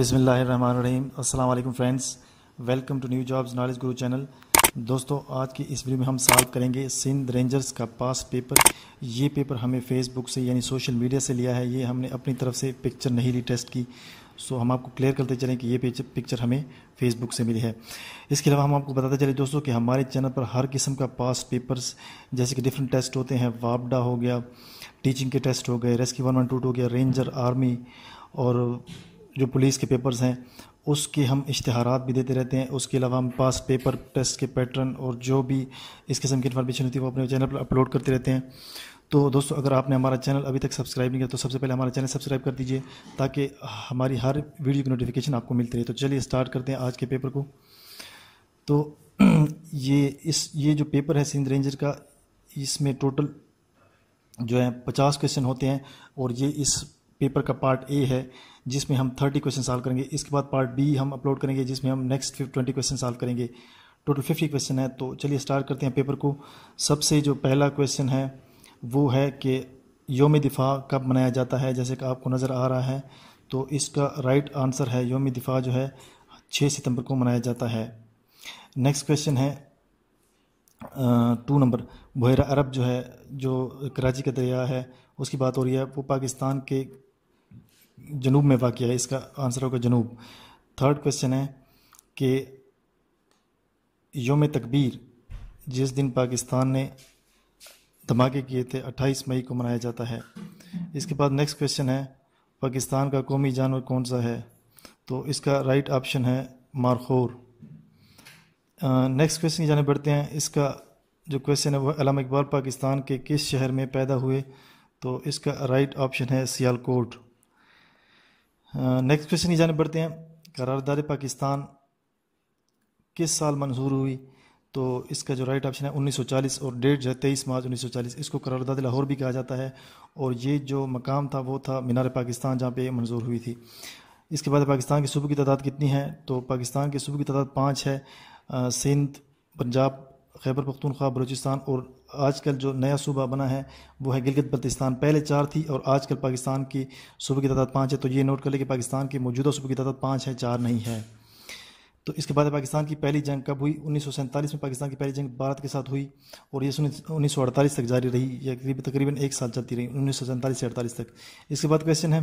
अस्सलाम वालेकुम friends welcome to new jobs knowledge guru channel दोस्तों आज की इस वीडियो में हम सॉल्व करेंगे सिंध रेंजर्स का पास पेपर ये पेपर हमें फेसबुक से यानी सोशल मीडिया से लिया है ये हमने अपनी तरफ से पिक्चर नहीं ली टेस्ट की सो हम आपको क्लियर करते चलें कि ये पिक्चर हमें फेसबुक से मिली है इसके अलावा हम आपको बताते चले दोस्तों कि हमारे चैनल पर हर किस्म का पास पेपर्स जैसे कि डिफरेंट टेस्ट होते हैं वापडा हो गया टीचिंग के टेस्ट हो गए rescue one one two two हो गया रेंजर आर्मी और जो पुलिस के पेपर्स हैं उसके हम इश्तहार भी देते रहते हैं उसके अलावा हम पास पेपर टेस्ट के पैटर्न और जो भी इस किस्म की इन्फॉर्मेशन होती है वो अपने चैनल पर अपलोड करते रहते हैं तो दोस्तों अगर आपने हमारा चैनल अभी तक सब्सक्राइब नहीं किया तो सबसे पहले हमारा चैनल सब्सक्राइब कर दीजिए ताकि हमारी हर वीडियो की नोटिफिकेशन आपको मिलती रहे तो चलिए स्टार्ट करते हैं आज के पेपर को तो ये इस ये जो पेपर है सिंध रेंजर का इसमें टोटल जो है पचास क्वेश्चन होते हैं और ये इस पेपर का पार्ट ए है जिसमें हम थर्टी क्वेश्चन सॉल्व करेंगे इसके बाद पार्ट बी हम अपलोड करेंगे जिसमें हम नेक्स्ट ट्वेंटी क्वेश्चन सॉल्व करेंगे टोटल फिफ्टी क्वेश्चन है तो चलिए स्टार्ट करते हैं पेपर को सबसे जो पहला क्वेश्चन है वो है कि योम दिफ़ा कब मनाया जाता है जैसे कि आपको नज़र आ रहा है तो इसका राइट आंसर है योम दिफ़ा जो है छः सितंबर को मनाया जाता है नेक्स्ट क्वेश्चन है टू नंबर बहरा अरब जो है जो कराची का दरिया है उसकी बात हो रही है वो पाकिस्तान के जनूब में वाक़ है इसका आंसर होगा जनूब थर्ड क्वेश्चन है कि योम तकबीर जिस दिन पाकिस्तान ने धमाके किए थे 28 मई को मनाया जाता है इसके बाद नेक्स्ट क्वेश्चन है पाकिस्तान का कौमी जानवर कौन सा है तो इसका राइट ऑप्शन है मारखोर नेक्स्ट क्वेश्चन की जाने बढ़ते हैं इसका जो क्वेश्चन है वह अलाम इकबाल पाकिस्तान के किस शहर में पैदा हुए तो इसका राइट ऑप्शन है सियालकोट नेक्स्ट क्वेश्चन की जाने बढ़ते हैं करारदार पाकिस्तान किस साल मंजूर हुई तो इसका जो राइट ऑप्शन है 1940 और डेट जो है तेईस मार्च 1940 इसको करारदाद लाहौर भी कहा जाता है और ये जो मकाम था वो था मीनार पाकिस्तान जहाँ पे मंजूर हुई थी इसके बाद पाकिस्तान के सूबे की तादाद कितनी है तो पाकिस्तान के सूबे की तादाद पाँच है सिंध पंजाब खैबर पख्तूनख्वा बलोचिस्तान और आजकल जो नया सूबा बना है वो है गिलगित बल्तिस्तान पहले चार थी और आजकल पाकिस्तान की सूबे की तादाद पाँच है तो ये नोट कर लें कि पाकिस्तान की मौजूदा सूबे की तादाद पाँच है चार नहीं है तो इसके बाद पाकिस्तान की पहली जंग कब हुई उन्नीस में पाकिस्तान की पहली जंग भारत के साथ हुई और ये उन्नीस तक जारी रही या तकरीबन एक साल चलती रही उन्नीस से अड़तालीस तक इसके बाद क्वेश्चन है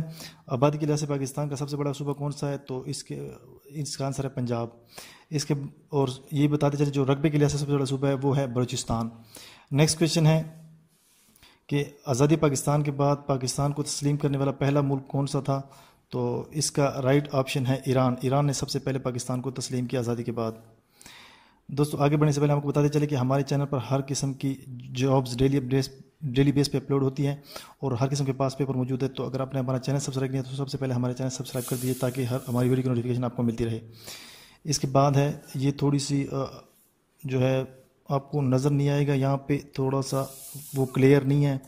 आबादी के लिहाज से पाकिस्तान का सबसे बड़ा सूबा कौन सा है तो इसके इसका आंसर है पंजाब इसके और ये बताते चले जो रकबे के लिहाज से सबसे बड़ा सूबा है वो है बलोचिस्तान नेक्स्ट क्वेश्चन है कि आज़ादी पाकिस्तान के बाद पाकिस्तान को तस्लीम करने वाला पहला मुल्क कौन सा था तो इसका राइट ऑप्शन है ईरान ईरान ने सबसे पहले पाकिस्तान को तस्लीम किया आज़ादी के बाद दोस्तों आगे बढ़ने से पहले आपको बताते चले कि हमारे चैनल पर हर किस्म की jobs daily updates daily base पे अपलोड होती हैं और हर किस्म के पास पेपर मौजूद है तो अगर आपने हमारा चैनल सब्सक्राइब किया तो सबसे पहले हमारे चैनल सब्सक्राइब कर दीजिए ताकि हर हमारी वीडियो की नोटिफिकेशन आपको मिलती रहे इसके बाद है ये थोड़ी सी जो है आपको नज़र नहीं आएगा यहाँ पे थोड़ा सा वो क्लियर नहीं है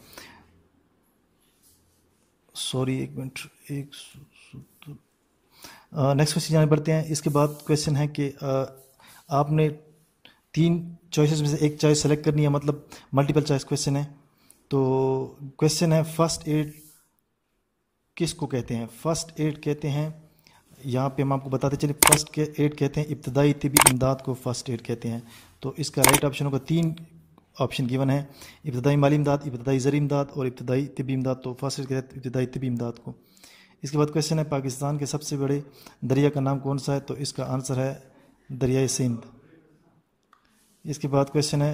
सॉरी एक मिनट एक नेक्स्ट क्वेश्चन जाने बढ़ते हैं इसके बाद क्वेश्चन है कि uh, आपने तीन चॉइसेस में से एक चॉइस सेलेक्ट करनी है मतलब मल्टीपल चॉइस क्वेश्चन है तो क्वेश्चन है फर्स्ट एड किसको कहते हैं फर्स्ट एड कहते हैं यहाँ पे हम आपको बताते चलिए फर्स्ट एड कहते हैं इब्तदाई तबी इमदाद को फर्स्ट एड कहते हैं तो इसका राइट ऑप्शन होगा तीन ऑप्शन गिवन है इब्तदाई माली इमदाद इब्तदाई ज़र इमदाद और इब्तदाई तबी इमदाद तो फासिल के तहत इब्तदाई तबी इमदाद को इसके बाद क्वेश्चन है पाकिस्तान के सबसे बड़े दरिया का नाम कौन सा है तो इसका आंसर है दरियाए सिंध इसके बाद क्वेश्चन है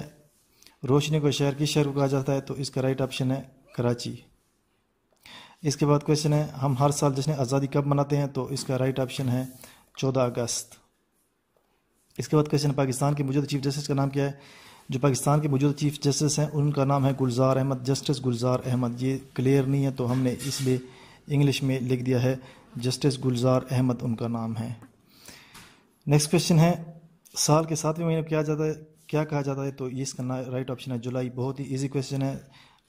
रोशनी को शहर किस शहर को कहा जाता है तो इसका राइट ऑप्शन है कराची इसके बाद क्वेश्चन है हम हर साल जश्न आज़ादी कब मनाते हैं तो इसका राइट ऑप्शन है चौदह अगस्त इसके बाद क्वेश्चन पाकिस्तान के मौजूदा चीफ जस्टिस का नाम क्या है जो पाकिस्तान के मौजूदा चीफ जस्टिस हैं उनका नाम है गुलजार अहमद जस्टिस गुलजार अहमद ये क्लियर नहीं है तो हमने इसलिए इंग्लिश में लिख दिया है जस्टिस गुलजार अहमद उनका नाम है नेक्स्ट क्वेश्चन है साल के सातवें महीने क्या जाता है क्या कहा जाता है तो इसका राइट ऑप्शन है जुलाई बहुत ही ईजी क्वेश्चन है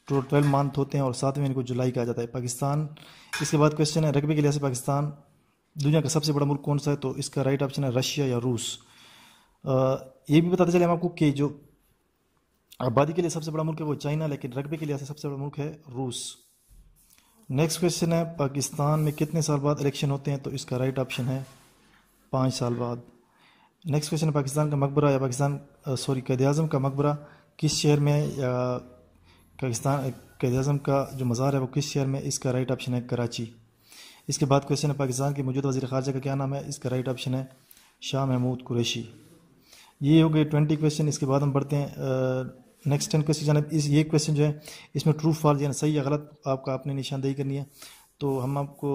टोटल ट्वेल्व मंथ होते हैं और सातवें महीने को जुलाई कहा जाता है पाकिस्तान इसके बाद क्वेश्चन है रकबे के लिहाज से पाकिस्तान दुनिया का सबसे बड़ा मुल्क कौन सा है तो इसका राइट ऑप्शन है रशिया या रूस आ, ये भी बताते चले हम आपको कि जो आबादी के लिए सबसे बड़ा मुल्क है वो चाइना लेकिन रकबे के लिए सबसे बड़ा मुल्क है रूस नेक्स्ट क्वेश्चन है पाकिस्तान में कितने साल बाद इलेक्शन होते हैं तो इसका राइट ऑप्शन है पाँच साल बाद नेक्स्ट क्वेश्चन है पाकिस्तान का मकबरा या पाकिस्तान सॉरी कैद अजम का मकबरा किस शहर में या पाकिस्तान कैद अजम का जो मज़ार है वो किस शहर में इसका राइट ऑप्शन है कराची इसके बाद क्वेश्चन है पाकिस्तान के मौजूदा वजी खारजा का क्या नाम है इसका राइट ऑप्शन है शाह महमूद कुरैशी ये हो गए ट्वेंटी क्वेश्चन इसके बाद हम बढ़ते हैं नेक्स्ट टेन क्वेश्चन जाना इस ये क्वेश्चन जो है इसमें ट्रू फॉल्स यानी सही या गलत आपका आपने निशानदेही करनी है तो हम आपको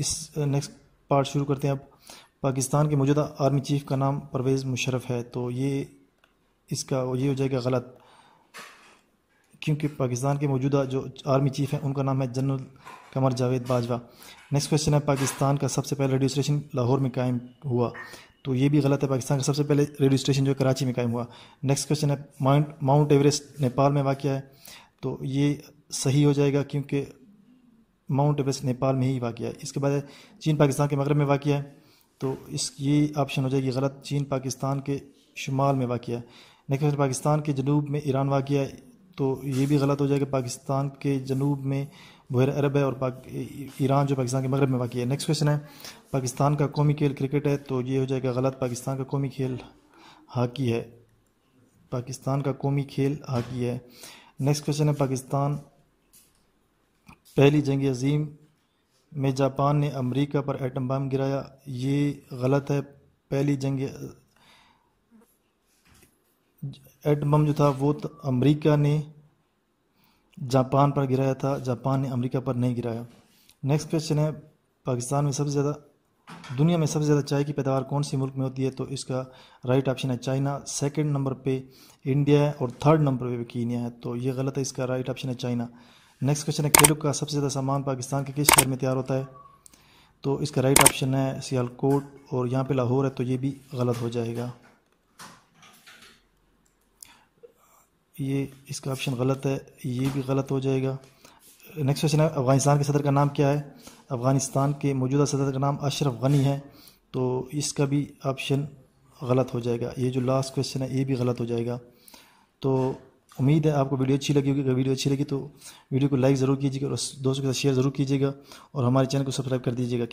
इस नेक्स्ट पार्ट शुरू करते हैं अब पाकिस्तान के मौजूदा आर्मी चीफ का नाम परवेज़ मुशरफ है तो ये इसका ये हो जाएगा गलत क्योंकि पाकिस्तान के मौजूदा जो आर्मी चीफ हैं उनका नाम है general Qamar Javed Bajwa next question है पाकिस्तान का सबसे पहला रेडियो स्टेशन लाहौर में कायम हुआ तो ये भी गलत है पाकिस्तान का सबसे पहले रेडियो स्टेशन जो कराची में कायम हुआ नेक्स्ट क्वेश्चन है माउंट माउंट एवरेस्ट नेपाल में वाक़ है तो ये सही हो जाएगा क्योंकि माउंट एवरेस्ट नेपाल में ही वाक़ है इसके बाद चीन पाकिस्तान के मगरब में वाक़ है तो इस ये ऑप्शन हो जाएगी गलत चीन पाकिस्तान के शुमाल में वाक़ है नेक्स्ट क्वेश्चन पाकिस्तान के जनूब में ईरान वाक़ है तो ये भी गलत हो जाएगा पाकिस्तान के जनूब में बहर अरब है और पाक ईरान जो पाकिस्तान के मगरब में वाक़ है नेक्स्ट क्वेश्चन है पाकिस्तान का कौमी खेल क्रिकेट है तो ये हो जाएगा गलत पाकिस्तान का कौमी खेल हॉकी है पाकिस्तान का कौमी खेल हॉकी है नेक्स्ट क्वेश्चन है पाकिस्तान पहली जंग अजीम में जापान ने अमेरिका पर एटम बम गिराया ये गलत है पहली जंग एटम बम जो था वो तो अमेरिका ने जापान पर गिराया था जापान ने अमेरिका पर नहीं गिराया नेक्स्ट क्वेश्चन है पाकिस्तान में सबसे ज़्यादा दुनिया में सबसे ज़्यादा चाय की पैदावार कौन सी मुल्क में होती है तो इसका राइट ऑप्शन है चाइना सेकंड नंबर पे इंडिया है और थर्ड नंबर पे कीनिया है तो ये गलत है इसका राइट ऑप्शन है चाइना नेक्स्ट क्वेश्चन है केलुक का सबसे ज़्यादा सामान पाकिस्तान के किस शहर में तैयार होता है तो इसका राइट ऑप्शन है सियालकोट और यहाँ पे लाहौर है तो ये भी गलत हो जाएगा ये इसका ऑप्शन गलत है ये भी गलत हो जाएगा नेक्स्ट क्वेश्चन है अफ़गानिस्तान के सदर का नाम क्या है अफ़गानिस्तान के मौजूदा सदर का नाम अशरफ गनी है तो इसका भी ऑप्शन गलत हो जाएगा ये जो लास्ट क्वेश्चन है ये भी गलत हो जाएगा तो उम्मीद है आपको वीडियो अच्छी लगी होगी अगर वीडियो अच्छी लगी तो वीडियो को लाइक ज़रूर कीजिएगा और दोस्तों के साथ शेयर ज़रूर कीजिएगा और हमारे चैनल को सब्सक्राइब कर दीजिएगा